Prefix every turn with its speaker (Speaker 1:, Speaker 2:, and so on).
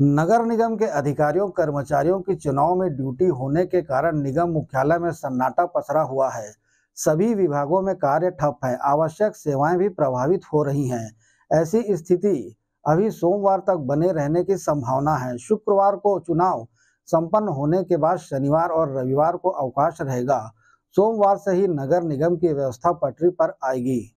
Speaker 1: नगर निगम के अधिकारियों कर्मचारियों की चुनाव में ड्यूटी होने के कारण निगम मुख्यालय में सन्नाटा पसरा हुआ है सभी विभागों में कार्य ठप है आवश्यक सेवाएं भी प्रभावित हो रही हैं ऐसी स्थिति अभी सोमवार तक बने रहने की संभावना है शुक्रवार को चुनाव संपन्न होने के बाद शनिवार और रविवार को अवकाश रहेगा सोमवार से ही नगर निगम की व्यवस्था पटरी पर आएगी